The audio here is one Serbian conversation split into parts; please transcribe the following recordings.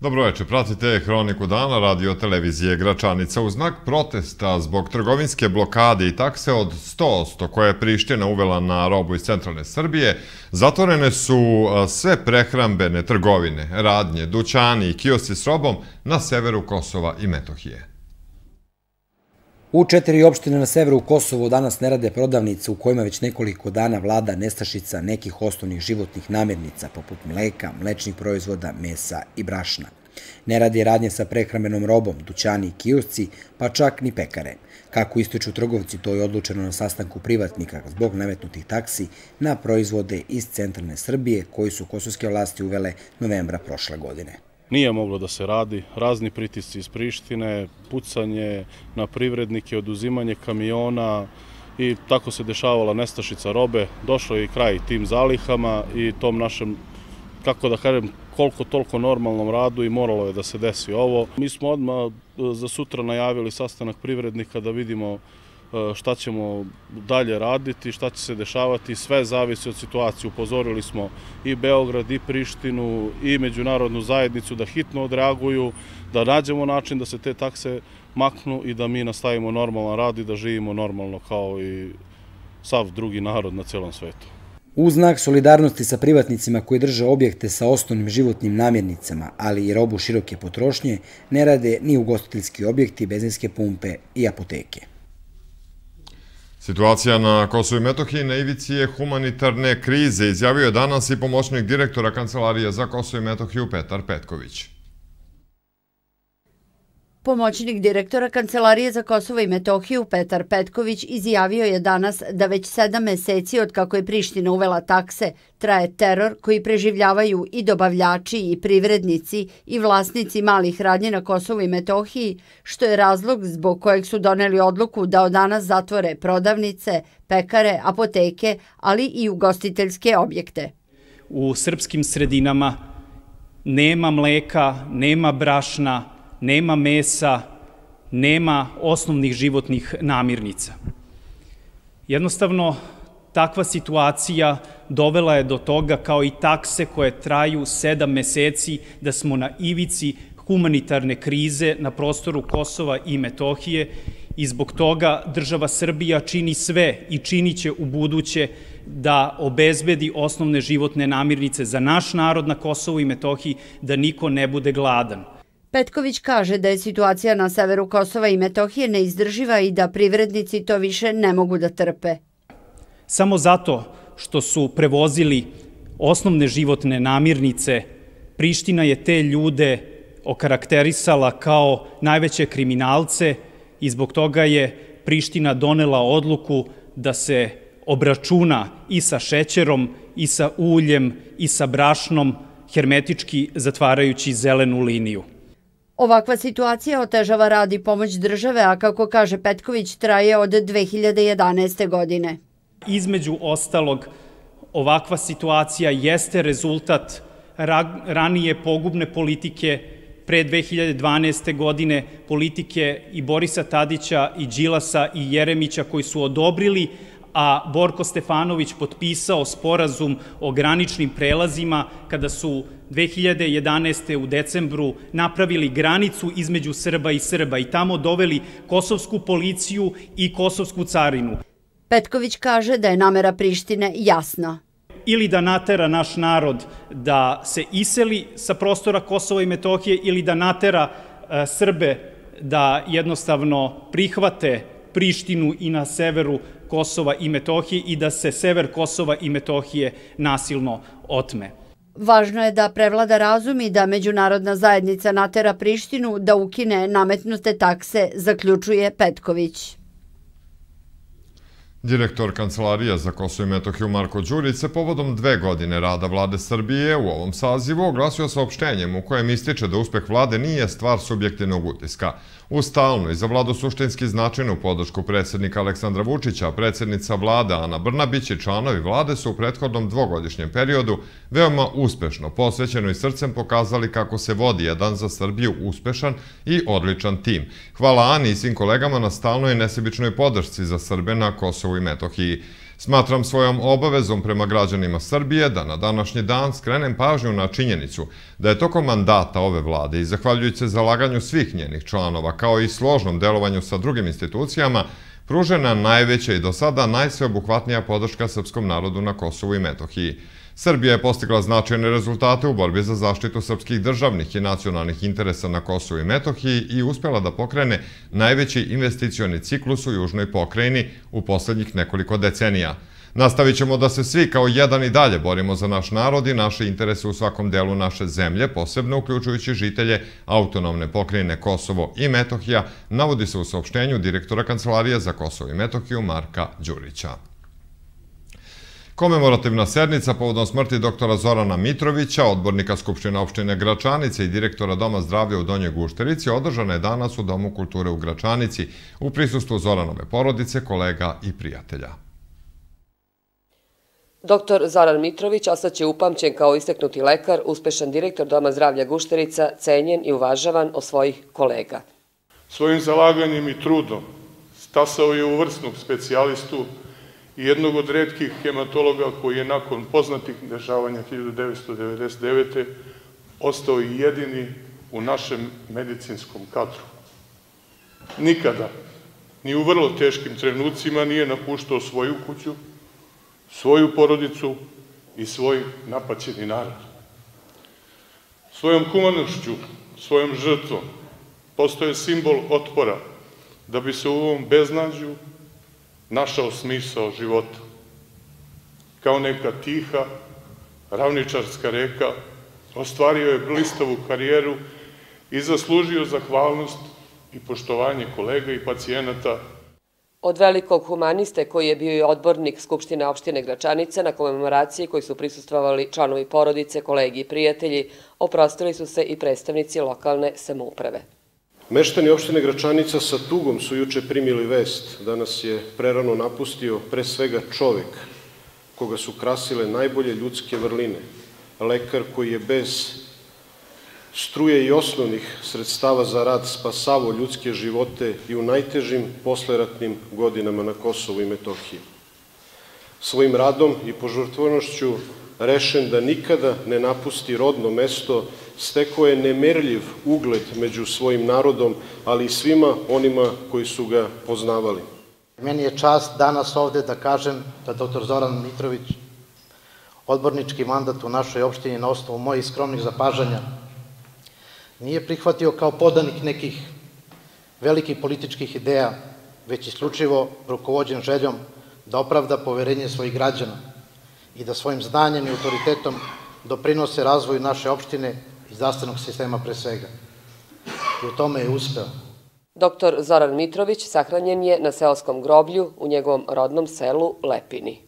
Dobro večer, pratite Hroniku dana radio televizije Gračanica. U znak protesta zbog trgovinske blokade i takse od 100% koje je Priština uvela na robu iz centralne Srbije, zatvorene su sve prehrambene trgovine, radnje, dućani i kiosi s robom na severu Kosova i Metohije. U četiri opštine na severu Kosovo danas ne rade prodavnice u kojima već nekoliko dana vlada nestašica nekih osnovnih životnih namirnica poput mleka, mlečnih proizvoda, mesa i brašna. Ne rade radnje sa prehramenom robom, dućani i kiosci, pa čak ni pekare. Kako ističu trgovci, to je odlučeno na sastanku privatnika zbog nametnutih taksi na proizvode iz centralne Srbije koji su kosovske vlasti uvele novembra prošle godine. Nije moglo da se radi, razni pritisci iz Prištine, pucanje na privrednike, oduzimanje kamiona i tako se dešavala nestašica robe. Došlo je i kraj tim zalihama i tom našem, kako da kažem, koliko toliko normalnom radu i moralo je da se desi ovo. Mi smo odmah e, za sutra najavili sastanak privrednika da vidimo E, šta ćemo dalje raditi, šta će se dešavati, sve zavisi od situacije. Upozorili smo i Beograd, i Prištinu, i međunarodnu zajednicu da hitno odreaguju, da nađemo način da se te takse maknu i da mi nastavimo normalan rad i da živimo normalno kao i sav drugi narod na celom svetu. U znak solidarnosti sa privatnicima koji drže objekte sa osnovnim životnim namirnicama, ali i robu široke potrošnje, ne rade ni ugostiteljski objekti, benzinske pumpe i apoteke. Situacija na Kosovo i Metohiji na ivici je humanitarne krize, izjavio je danas i pomoćnik direktora Kancelarije za Kosovo i Metohiju Petar Petković. Pomoćnik direktora Kancelarije za Kosovo i Metohiju Petar Petković izjavio je danas da već sedam meseci od kako je Priština uvela takse traje teror koji preživljavaju i dobavljači i privrednici i vlasnici malih radnje na Kosovu i Metohiji, što je razlog zbog kojeg su doneli odluku da od danas zatvore prodavnice, pekare, apoteke, ali i ugostiteljske objekte. U srpskim sredinama nema mleka, nema brašna, nema mesa, nema osnovnih životnih namirnica. Jednostavno, takva situacija dovela je do toga kao i takse koje traju sedam meseci da smo na ivici humanitarne krize na prostoru Kosova i Metohije i zbog toga država Srbija čini sve i činiće u buduće da obezbedi osnovne životne namirnice za naš narod na Kosovu i Metohiji, da niko ne bude gladan. Petković kaže da je situacija na severu Kosova i Metohije neizdrživa i da privrednici to više ne mogu da trpe. Samo zato što su prevozili osnovne životne namirnice, Priština je te ljude okarakterisala kao najveće kriminalce i zbog toga je Priština donela odluku da se obračuna i sa šećerom, i sa uljem, i sa brašnom, hermetički zatvarajući zelenu liniju. Ovakva situacija otežava rad i pomoć države, a kako kaže Petković, traje od 2011. godine. Između ostalog, ovakva situacija jeste rezultat ranije pogubne politike pre 2012. godine politike i Borisa Tadića i Đilasa i Jeremića koji su odobrili a Borko Stefanović potpisao sporazum o graničnim prelazima kada su 2011. u decembru napravili granicu između Srba i Srba i tamo doveli kosovsku policiju i kosovsku carinu. Petković kaže da je namera Prištine jasna ili da natera naš narod da se iseli sa prostora Kosova i Metohije ili da natera e, Srbe da jednostavno prihvate Prištinu i na severu Kosova i Metohije i da se sever Kosova i Metohije nasilno otme. Važno je da prevlada razum i da međunarodna zajednica natera Prištinu da ukine nametnute takse, zaključuje Petković. Direktor Kancelarija za Kosovo i Metohiju Marko Đurić se povodom dve godine rada vlade Srbije u ovom sazivu oglasio saopštenjem u kojem ističe da uspeh vlade nije stvar subjektivnog utiska – U stalnoj za vladu suštinski značajnu podršku predsednika Aleksandra Vučića, predsednica vlada Ana Brnabić i članovi vlade su u prethodnom dvogodišnjem periodu veoma uspešno, posvećeno i srcem pokazali kako se vodi jedan za Srbiju uspešan i odličan tim. Hvala Ani i svim kolegama na stalnoj i nesebičnoj podršci za Srbe na Kosovu i Metohiji. Smatram svojom obavezom prema građanima Srbije da na današnji dan skrenem pažnju na činjenicu da je tokom mandata ove vlade i zahvaljujući zalaganju svih njenih članova kao i složnom delovanju sa drugim institucijama, pružena najveća i do sada najsveobuhvatnija podrška srpskom narodu na Kosovu i Metohiji. Srbija je postigla značajne rezultate u borbi za zaštitu srpskih državnih i nacionalnih interesa na Kosovu i Metohiji i uspjela da pokrene najveći investicioni ciklus u južnoj pokrajini u poslednjih nekoliko decenija. Nastavit ćemo da se svi kao jedan i dalje borimo za naš narod i naše interese u svakom delu naše zemlje, posebno uključujući žitelje autonomne pokrajine Kosovo i Metohija, navodi se u saopštenju direktora Kancelarije za Kosovo i Metohiju Marka Đurića. Komemorativna sednica povodom smrti doktora Zorana Mitrovića, odbornika Skupštine opštine Gračanice i direktora Doma zdravlja u Donjoj Gušterici, održana je danas u Domu kulture u Gračanici u prisustvu Zoranove porodice, kolega i prijatelja. Doktor Zoran Mitrović ostaće upamćen kao isteknuti lekar, uspešan direktor Doma zdravlja Gušterica, cenjen i uvažavan od svojih kolega. Svojim zalaganjem i trudom stasao je u vrsnog specijalistu i jednog od redkih hematologa koji je nakon poznatih dešavanja 1999. ostao i jedini u našem medicinskom kadru. Nikada, ni u vrlo teškim trenucima, nije napuštao svoju kuću, svoju porodicu i svoj napaćeni narod. Svojom humanošću, svojom žrtvom, postoje simbol otpora da bi se u ovom beznađu našao smisao života. Kao neka tiha, ravničarska reka, ostvario je blistavu karijeru i zaslužio zahvalnost i poštovanje kolega i pacijenata. Od velikog humaniste koji je bio i odbornik Skupštine opštine Gračanica na komemoraciji koji su prisustvovali članovi porodice, kolegi i prijatelji, oprostili su se i predstavnici lokalne samouprave. Meštani opštine Gračanica sa tugom su juče primili vest da nas je prerano napustio pre svega čovek koga su krasile najbolje ljudske vrline, lekar koji je bez struje i osnovnih sredstava za rad spasavo ljudske živote i u najtežim posleratnim godinama na Kosovu i Metohiji. Svojim radom i požurtvornošću rešen da nikada ne napusti rodno mesto, steko je nemerljiv ugled među svojim narodom, ali i svima onima koji su ga poznavali. Meni je čast danas ovde da kažem da dr. Zoran Mitrović odbornički mandat u našoj opštini na osnovu mojih skromnih zapažanja nije prihvatio kao podanik nekih velikih političkih ideja, već isključivo rukovodjen željom da opravda poverenje svojih građana – i da svojim znanjem i autoritetom doprinose razvoju naše opštine i zdravstvenog sistema pre svega. I u tome je uspeo. Doktor Zoran Mitrović sahranjen je na seoskom groblju u njegovom rodnom selu Lepini.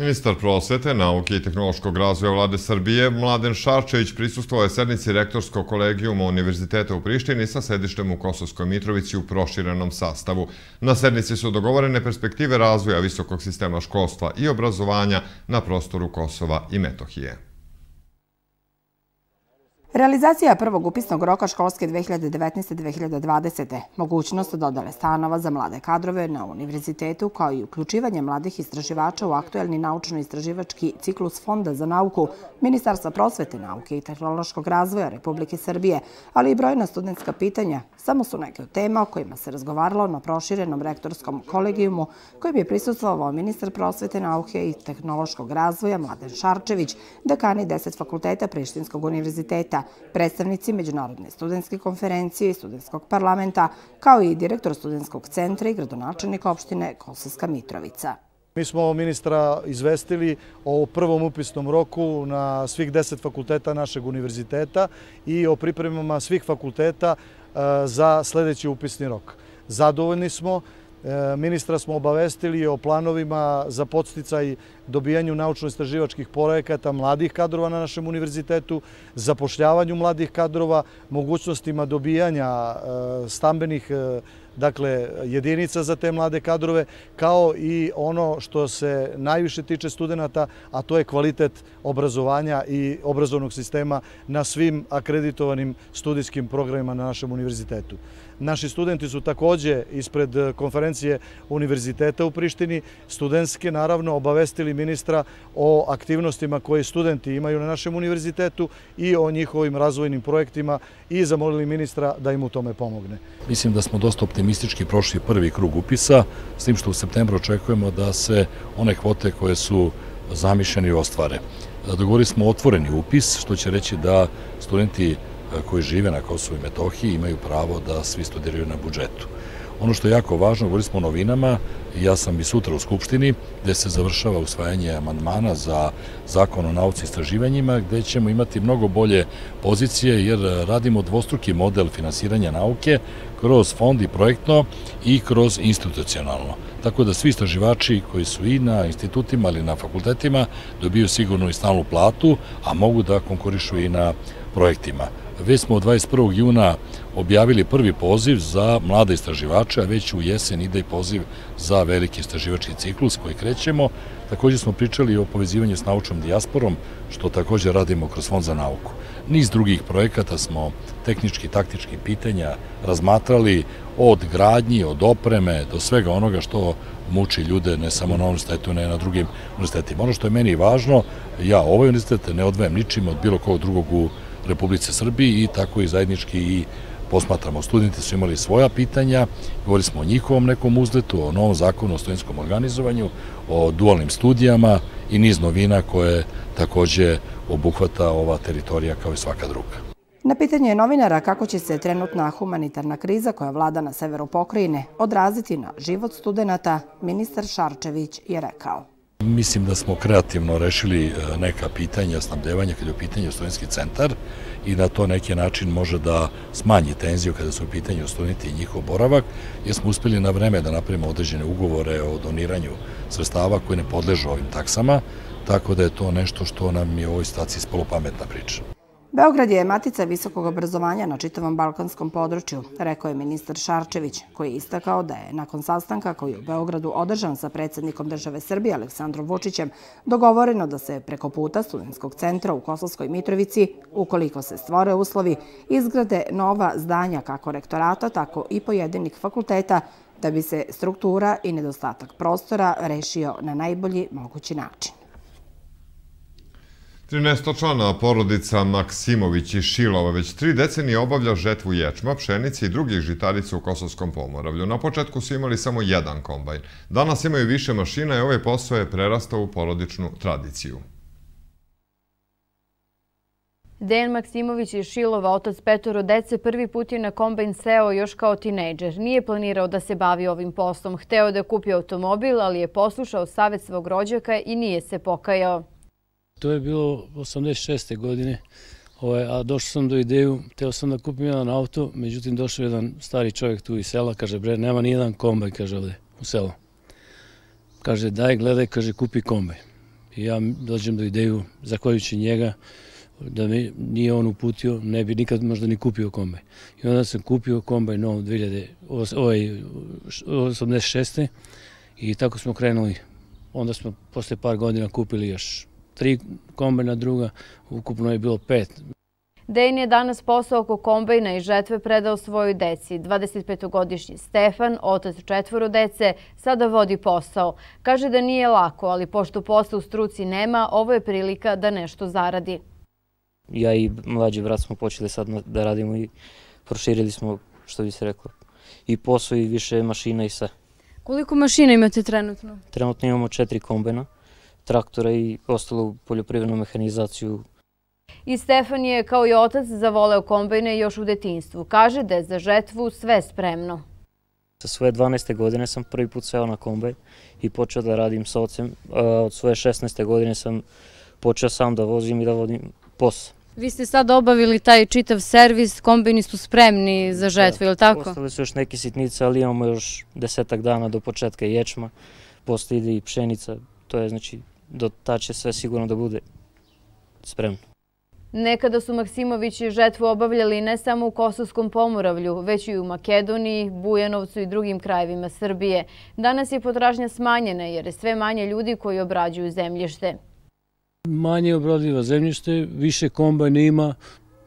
Ministar prosvete, nauke i tehnološkog razvoja vlade Srbije Mladen Šarčević prisustvovao je sednici rektorskog kolegijuma Univerziteta u Prištini sa sedištem u Kosovskoj Mitrovici u proširenom sastavu. Na sednici su dogovorene perspektive razvoja visokog sistema školstva i obrazovanja na prostoru Kosova i Metohije. Realizacija prvog upisnog roka školske 2019-2020. mogućnost dodale stanova za mlade kadrove na univerzitetu kao i uključivanje mladih istraživača u aktuelni naučno-istraživački ciklus Fonda za nauku Ministarstva prosvete, nauke i tehnološkog razvoja Republike Srbije, ali i brojna studentska pitanja Samo su neke od tema o kojima se razgovaralo na proširenom rektorskom kolegijumu kojem je prisustvovao ministar prosvete, nauke i tehnološkog razvoja Mladen Šarčević, dekani 10 fakulteta Prištinskog univerziteta, predstavnici Međunarodne studentske konferencije i studentskog parlamenta, kao i direktor studentskog centra i gradonačelnik opštine Kosovska Mitrovica. Mi smo ministra izvestili o prvom upisnom roku na svih deset fakulteta našeg univerziteta i o pripremama svih fakulteta za sledeći upisni rok. Zadovoljni smo E, ministra smo obavestili o planovima za podsticaj dobijanju naučno-istraživačkih projekata mladih kadrova na našem univerzitetu, zapošljavanju mladih kadrova, mogućnostima dobijanja e, stambenih e, dakle, jedinica za te mlade kadrove, kao i ono što se najviše tiče studenta, a to je kvalitet obrazovanja i obrazovnog sistema na svim akreditovanim studijskim programima na našem univerzitetu. Naši studenti su takođe ispred e, konferencije Univerziteta u Prištini, studenske naravno obavestili ministra o aktivnostima koje studenti imaju na našem univerzitetu i o njihovim razvojnim projektima i zamolili ministra da im u tome pomogne. Mislim da smo dosta optimistički prošli prvi krug upisa, s tim što u septembru očekujemo da se one kvote koje su zamišljene i ostvare. E, dogovorili smo otvoreni upis, što će reći da studenti koji žive na Kosovo i Metohiji imaju pravo da svi studiraju na budžetu. Ono što je jako važno, govorili smo o novinama, ja sam i sutra u Skupštini, gde se završava usvajanje amandmana za zakon o nauci i istraživanjima, gde ćemo imati mnogo bolje pozicije, jer radimo dvostruki model finansiranja nauke kroz fond i projektno i kroz institucionalno. Tako da svi istraživači koji su i na institutima ali na fakultetima dobiju sigurno i stalnu platu, a mogu da konkurišu i na projektima. Već smo 21. juna objavili prvi poziv za mlade istraživače, a već u jesen ide i poziv za veliki istraživački ciklus koji krećemo. Takođe smo pričali o povezivanju s naučnom dijasporom, što takođe radimo kroz Fond za nauku. Niz drugih projekata smo tehnički, taktički pitanja razmatrali od gradnji, od opreme, do svega onoga što muči ljude ne samo na universitetu, ne na drugim univerzitetima. Ono što je meni važno, ja ovaj univerzitet ne odvajem ničim od bilo kog drugog u universitetu, Republice Srbije i tako i zajednički i posmatramo. Studenti su imali svoja pitanja, govorili smo o njihovom nekom uzletu, o novom zakonu o studijenskom organizovanju, o dualnim studijama i niz novina koje takođe obuhvata ova teritorija kao i svaka druga. Na pitanje novinara kako će se trenutna humanitarna kriza koja vlada na severu pokrajine odraziti na život studenta, ministar Šarčević je rekao mislim da smo kreativno rešili e, neka pitanja snabdevanja kada je u pitanju studentski centar i na to neki način može da smanji tenziju kada su u pitanju studenti i njihov boravak, jer smo uspeli na vreme da napravimo određene ugovore o doniranju sredstava koje ne podležu ovim taksama, tako da je to nešto što nam je u ovoj situaciji spolo pametna priča. Beograd je matica visokog obrazovanja na čitavom balkanskom području, rekao je ministar Šarčević, koji je istakao da je nakon sastanka koji je u Beogradu održan sa predsednikom države Srbije Aleksandrom Vučićem dogovoreno da se preko puta studentskog centra u Kosovskoj Mitrovici, ukoliko se stvore uslovi, izgrade nova zdanja kako rektorata, tako i pojedinih fakulteta, da bi se struktura i nedostatak prostora rešio na najbolji mogući način. 13 člana porodica Maksimović i Šilova već tri decenije obavlja žetvu ječma, pšenice i drugih žitarica u Kosovskom pomoravlju. Na početku su imali samo jedan kombajn. Danas imaju više mašina i ovaj posao je prerastao u porodičnu tradiciju. Dejan Maksimović iz Šilova, otac petoro dece, prvi put je na kombajn seo još kao tinejdžer. Nije planirao da se bavi ovim poslom. Hteo da kupi automobil, ali je poslušao savet svog rođaka i nije se pokajao. To je bilo 86. godine, ovaj, a došao sam do ideju, teo sam da kupim jedan auto, međutim došao jedan stari čovjek tu iz sela, kaže bre, nema ni jedan kombaj, kaže ovde, u selu. Kaže, daj, gledaj, kaže, kupi kombaj. I ja dođem do ideju, će njega, da mi nije on uputio, ne bi nikad možda ni kupio kombaj. I onda sam kupio kombaj nov 2086. Ovaj, I tako smo krenuli. Onda smo posle par godina kupili još tri kombajna, druga, ukupno je bilo pet. Dejn je danas posao oko kombajna i žetve predao svojoj deci. 25-godišnji Stefan, otac četvoro dece, sada vodi posao. Kaže da nije lako, ali pošto posla u struci nema, ovo je prilika da nešto zaradi. Ja i mlađi brat smo počeli sad da radimo i proširili smo, što bi se reklo, i posao i više mašina i sve. Koliko mašina imate trenutno? Trenutno imamo četiri kombajna traktora i ostalu poljoprivrednu mehanizaciju. I Stefan je kao i otac zavoleo kombajne još u detinstvu. Kaže da je za žetvu sve spremno. Sa svoje 12. godine sam prvi put seo na kombaj i počeo da radim sa ocem. Od svoje 16. godine sam počeo sam da vozim i da vodim posao. Vi ste sad obavili taj čitav servis, kombini su spremni za da, žetvu, je tako? Ostale su još neke sitnice, ali imamo još desetak dana do početka ječma, posle ide i pšenica, to je znači do ta će sve sigurno da bude spremno. Nekada su Maksimovići žetvu obavljali ne samo u Kosovskom pomoravlju, već i u Makedoniji, Bujanovcu i drugim krajevima Srbije. Danas je potražnja smanjena jer je sve manje ljudi koji obrađuju zemljište. Manje obradljiva zemljište, više kombajne ima,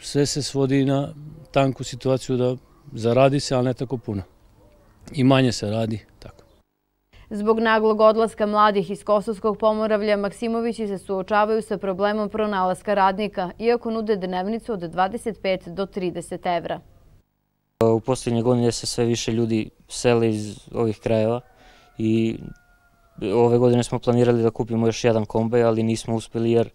sve se svodi na tanku situaciju da zaradi se, ali ne tako puno. I manje se radi, tako. Zbog naglog odlaska mladih iz Kosovskog pomoravlja, Maksimovići se suočavaju sa problemom pronalaska radnika, iako nude dnevnicu od 25 do 30 evra. U posljednje godine se sve više ljudi sele iz ovih krajeva i ove godine smo planirali da kupimo još jedan kombaj, ali nismo uspeli jer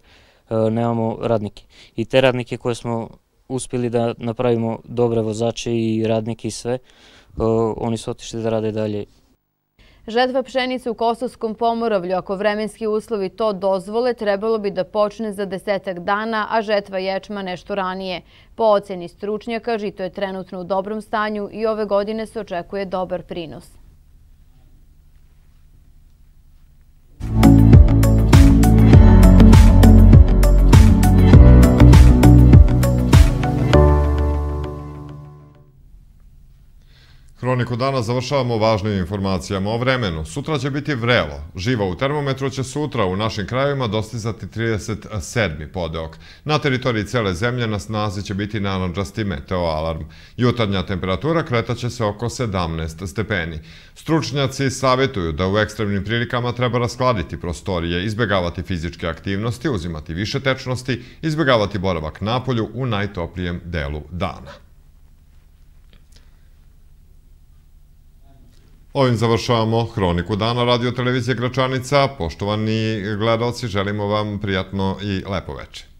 e, nemamo radnike. I te radnike koje smo uspeli da napravimo dobre vozače i radnike i sve, e, oni su otišli da rade dalje Žetva pšenice u Kosovskom pomoravlju, ako vremenski uslovi to dozvole, trebalo bi da počne za desetak dana, a žetva ječma nešto ranije. Po oceni stručnjaka, žito je trenutno u dobrom stanju i ove godine se očekuje dobar prinos. Hroniku dana završavamo važnim informacijama o vremenu. Sutra će biti vrelo. Živa u termometru će sutra u našim krajevima dostizati 37. podeok. Na teritoriji cele zemlje na snazi će biti nanadžasti meteoalarm. Jutarnja temperatura kretaće se oko 17 stepeni. Stručnjaci savjetuju da u ekstremnim prilikama treba raskladiti prostorije, izbegavati fizičke aktivnosti, uzimati više tečnosti, izbegavati boravak napolju u najtoplijem delu dana. Ovim završavamo Hroniku dana radio televizije Gračanica. Poštovani gledalci, želimo vam prijatno i lepo večer.